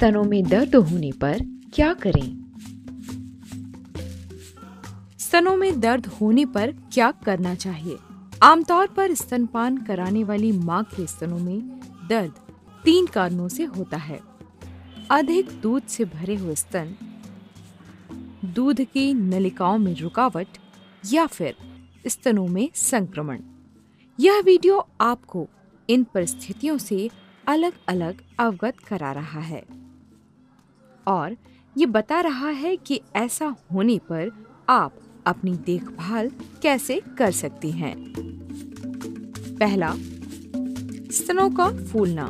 स्तनों में दर्द होने पर क्या करें स्तनों में दर्द होने पर क्या करना चाहिए आमतौर पर स्तनपान कराने वाली मां के स्तनों में दर्द तीन कारणों से होता है अधिक दूध से भरे हुए स्तन दूध की नलिकाओं में रुकावट या फिर स्तनों में संक्रमण यह वीडियो आपको इन परिस्थितियों से अलग अलग अवगत करा रहा है और ये बता रहा है कि ऐसा होने पर आप अपनी देखभाल कैसे कर सकती हैं पहला स्तनों का फूलना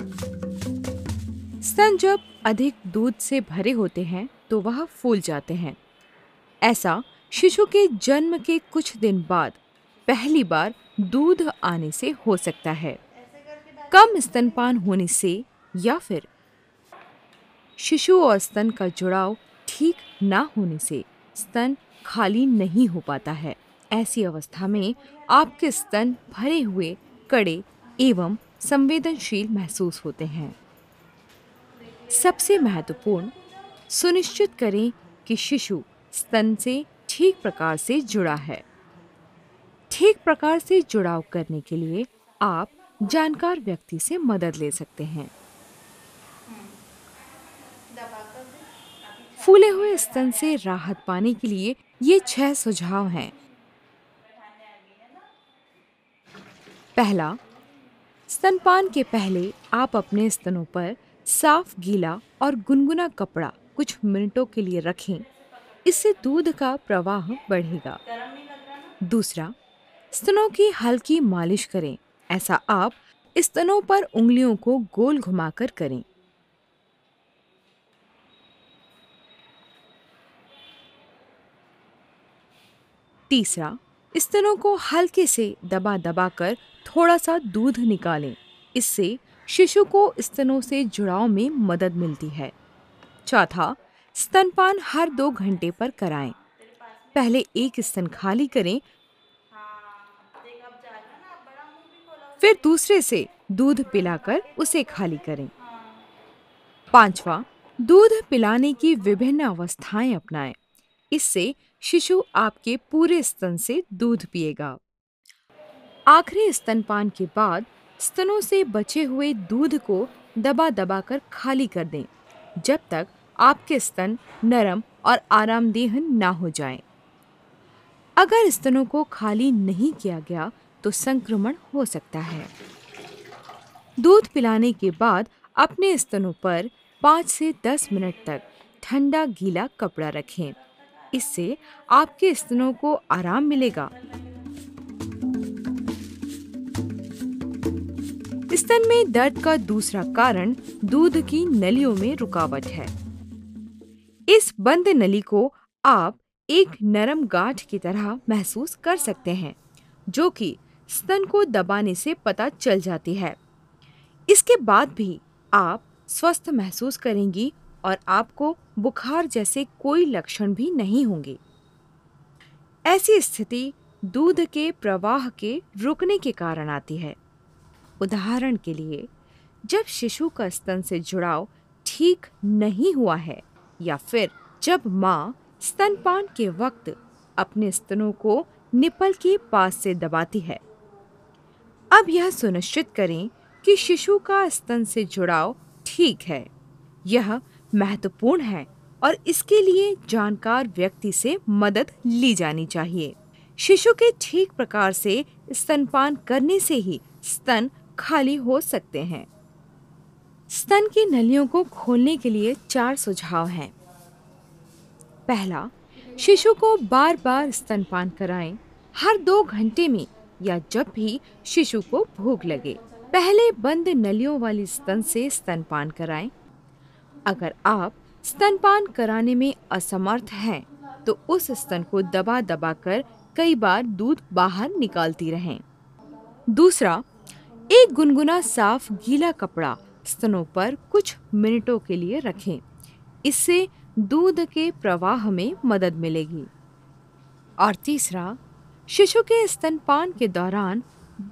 स्तन जब अधिक दूध से भरे होते हैं तो वह फूल जाते हैं ऐसा शिशु के जन्म के कुछ दिन बाद पहली बार दूध आने से हो सकता है कम स्तनपान होने से या फिर शिशु और स्तन का जुड़ाव ठीक ना होने से स्तन खाली नहीं हो पाता है ऐसी अवस्था में आपके स्तन भरे हुए कड़े एवं संवेदनशील महसूस होते हैं सबसे महत्वपूर्ण सुनिश्चित करें कि शिशु स्तन से ठीक प्रकार से जुड़ा है ठीक प्रकार से जुड़ाव करने के लिए आप जानकार व्यक्ति से मदद ले सकते हैं फूले हुए स्तन से राहत पाने के लिए ये छह सुझाव हैं पहला स्तनपान के पहले आप अपने स्तनों पर साफ गीला और गुनगुना कपड़ा कुछ मिनटों के लिए रखें इससे दूध का प्रवाह बढ़ेगा दूसरा स्तनों की हल्की मालिश करें ऐसा आप स्तनों पर उंगलियों को गोल घुमाकर करें तीसरा स्तनों को हल्के से दबा दबा कर थोड़ा सा दूध निकालें इससे शिशु को स्तनों से जुड़ाव में मदद मिलती है चौथा स्तनपान हर दो घंटे पर कराएं पहले एक स्तन खाली करें फिर दूसरे से दूध पिलाकर उसे खाली करें पांचवा दूध पिलाने की विभिन्न अवस्थाएं अपनाएं इससे शिशु आपके पूरे स्तन से दूध पिएगा आखिरी स्तनपान के बाद स्तनों से बचे हुए दूध को दबा दबा कर खाली कर दें जब तक आपके स्तन नरम और आरामदेह ना हो जाएं। अगर स्तनों को खाली नहीं किया गया तो संक्रमण हो सकता है दूध पिलाने के बाद अपने स्तनों पर 5 से 10 मिनट तक ठंडा गीला कपड़ा रखें इससे आपके स्तनों को आराम मिलेगा स्तन में दर्द का दूसरा कारण दूध की नलियों में रुकावट है इस बंद नली को आप एक नरम गांठ की तरह महसूस कर सकते हैं जो कि स्तन को दबाने से पता चल जाती है इसके बाद भी आप स्वस्थ महसूस करेंगी और आपको बुखार जैसे कोई लक्षण भी नहीं होंगे ऐसी स्थिति दूध के प्रवाह के रुकने के कारण आती है उदाहरण के लिए जब शिशु का स्तन से जुड़ाव ठीक नहीं हुआ है या फिर जब माँ स्तनपान के वक्त अपने स्तनों को निपल के पास से दबाती है अब यह सुनिश्चित करें कि शिशु का स्तन से जुड़ाव ठीक है यह महत्वपूर्ण है और इसके लिए जानकार व्यक्ति से मदद ली जानी चाहिए शिशु के ठीक प्रकार से स्तनपान करने से ही स्तन खाली हो सकते हैं स्तन की नलियों को खोलने के लिए चार सुझाव हैं पहला शिशु को बार बार स्तनपान कराएं हर दो घंटे में या जब भी शिशु को भूख लगे पहले बंद नलियों वाली स्तन से स्तनपान कराएं अगर आप स्तनपान कराने में असमर्थ हैं तो उस स्तन को दबा दबा कर कई बार दूध बाहर निकालती रहें दूसरा एक गुनगुना साफ गीला कपड़ा स्तनों पर कुछ मिनटों के लिए रखें इससे दूध के प्रवाह में मदद मिलेगी और तीसरा शिशु के स्तनपान के दौरान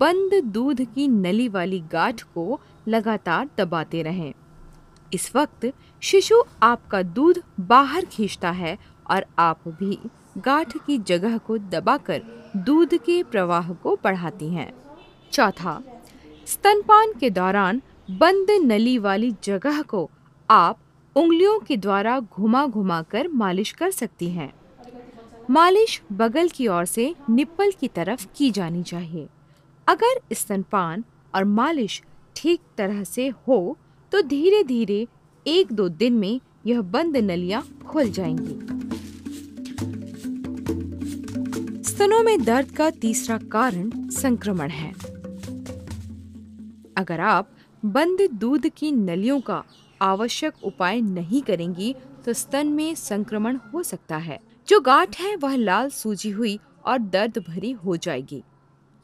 बंद दूध की नली वाली गाठ को लगातार दबाते रहें इस वक्त शिशु आपका दूध बाहर खींचता है और आप भी गांठ की जगह को दबाकर दूध के प्रवाह को बढ़ाती हैं चौथा स्तनपान के दौरान बंद नली वाली जगह को आप उंगलियों के द्वारा घुमा घुमा कर मालिश कर सकती हैं मालिश बगल की ओर से निप्पल की तरफ की जानी चाहिए अगर स्तनपान और मालिश ठीक तरह से हो तो धीरे धीरे एक दो दिन में यह बंद नलियां खुल जाएंगी स्तनों में दर्द का तीसरा कारण संक्रमण है अगर आप बंद दूध की नलियों का आवश्यक उपाय नहीं करेंगी तो स्तन में संक्रमण हो सकता है जो गांठ है वह लाल सूजी हुई और दर्द भरी हो जाएगी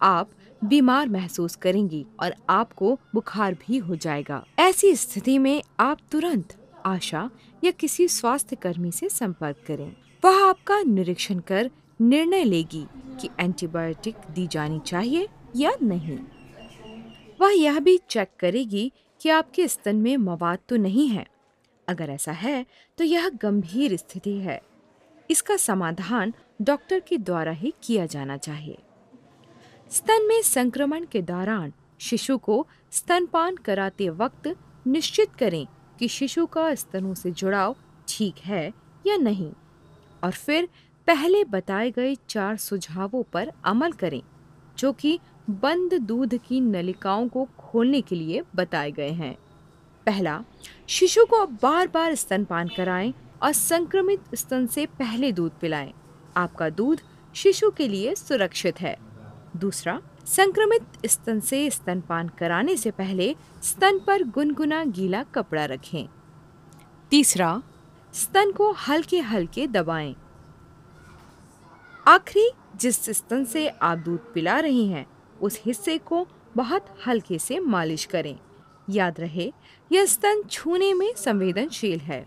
आप बीमार महसूस करेंगी और आपको बुखार भी हो जाएगा ऐसी स्थिति में आप तुरंत आशा या किसी स्वास्थ्य कर्मी से संपर्क करें वह आपका निरीक्षण कर निर्णय लेगी कि एंटीबायोटिक दी जानी चाहिए या नहीं वह यह भी चेक करेगी कि आपके स्तन में मवाद तो नहीं है अगर ऐसा है तो यह गंभीर स्थिति है इसका समाधान डॉक्टर के द्वारा ही किया जाना चाहिए स्तन में संक्रमण के दौरान शिशु को स्तनपान कराते वक्त निश्चित करें कि शिशु का स्तनों से जुड़ाव ठीक है या नहीं और फिर पहले बताए गए चार सुझावों पर अमल करें जो कि बंद दूध की नलिकाओं को खोलने के लिए बताए गए हैं पहला शिशु को बार बार स्तनपान कराएं और संक्रमित स्तन से पहले दूध पिलाएं। आपका दूध शिशु के लिए सुरक्षित है दूसरा संक्रमित स्तन से स्तनपान कराने से पहले स्तन पर गुनगुना गीला कपड़ा रखें तीसरा स्तन को हल्के हल्के दबाएं। आखिरी जिस स्तन से आप दूध पिला रही हैं उस हिस्से को बहुत हल्के से मालिश करें याद रहे यह स्तन छूने में संवेदनशील है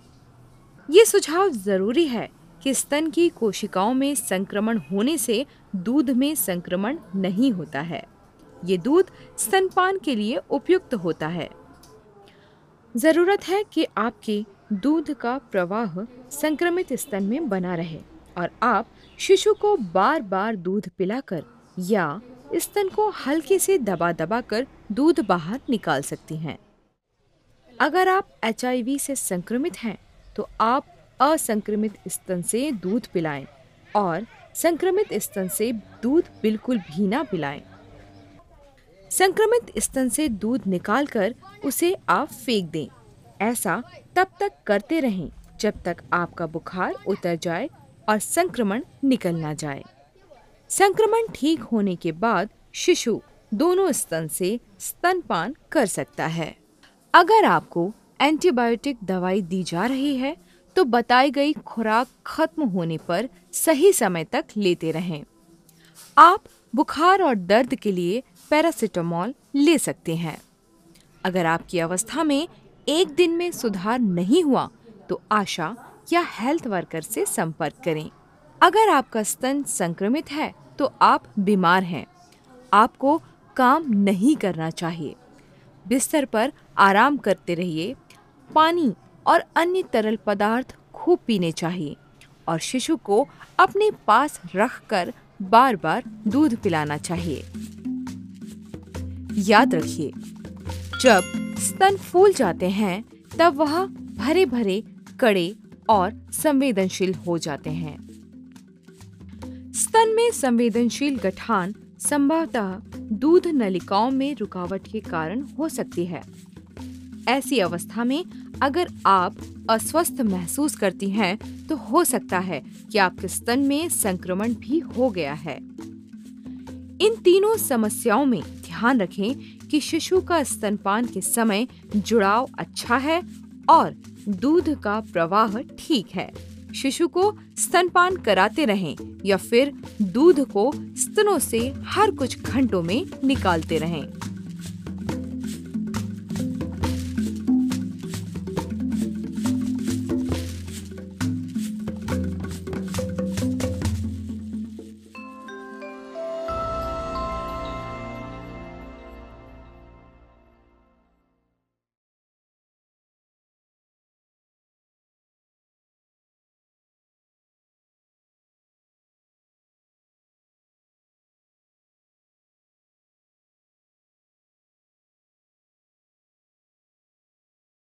ये सुझाव ज़रूरी है कि स्तन की कोशिकाओं में संक्रमण होने से दूध में संक्रमण नहीं होता है ये दूध स्तनपान के लिए उपयुक्त होता है ज़रूरत है कि आपके दूध का प्रवाह संक्रमित स्तन में बना रहे और आप शिशु को बार बार दूध पिलाकर या स्तन को हल्के से दबा दबा कर दूध बाहर निकाल सकती हैं अगर आप एच से संक्रमित हैं तो आप असंक्रमित स्तन से दूध पिलाएं और संक्रमित स्तन से दूध बिल्कुल भी ना पिलाएं। संक्रमित स्तन से दूध निकालकर उसे आप फेंक दें ऐसा तब तक करते रहें जब तक आपका बुखार उतर जाए और संक्रमण निकल ना जाए संक्रमण ठीक होने के बाद शिशु दोनों स्तन से स्तनपान कर सकता है अगर आपको एंटीबायोटिक दवाई दी जा रही है तो बताई गई खुराक खत्म होने पर सही समय तक लेते रहें आप बुखार और दर्द के लिए पैरासीटामोल ले सकते हैं अगर आपकी अवस्था में एक दिन में सुधार नहीं हुआ तो आशा या हेल्थ वर्कर से संपर्क करें अगर आपका स्तन संक्रमित है तो आप बीमार हैं आपको काम नहीं करना चाहिए बिस्तर पर आराम करते रहिए पानी और अन्य तरल पदार्थ खूब पीने चाहिए और शिशु को अपने पास रखकर बार बार दूध पिलाना चाहिए याद रखिए जब स्तन फूल जाते हैं तब वह भरे भरे कड़े और संवेदनशील हो जाते हैं स्तन में संवेदनशील गठान संभवतः दूध नलिकाओं में रुकावट के कारण हो सकती है ऐसी अवस्था में अगर आप अस्वस्थ महसूस करती हैं तो हो सकता है कि आपके स्तन में संक्रमण भी हो गया है इन तीनों समस्याओं में ध्यान रखें कि शिशु का स्तनपान के समय जुड़ाव अच्छा है और दूध का प्रवाह ठीक है शिशु को स्तनपान कराते रहें या फिर दूध को स्तनों से हर कुछ घंटों में निकालते रहें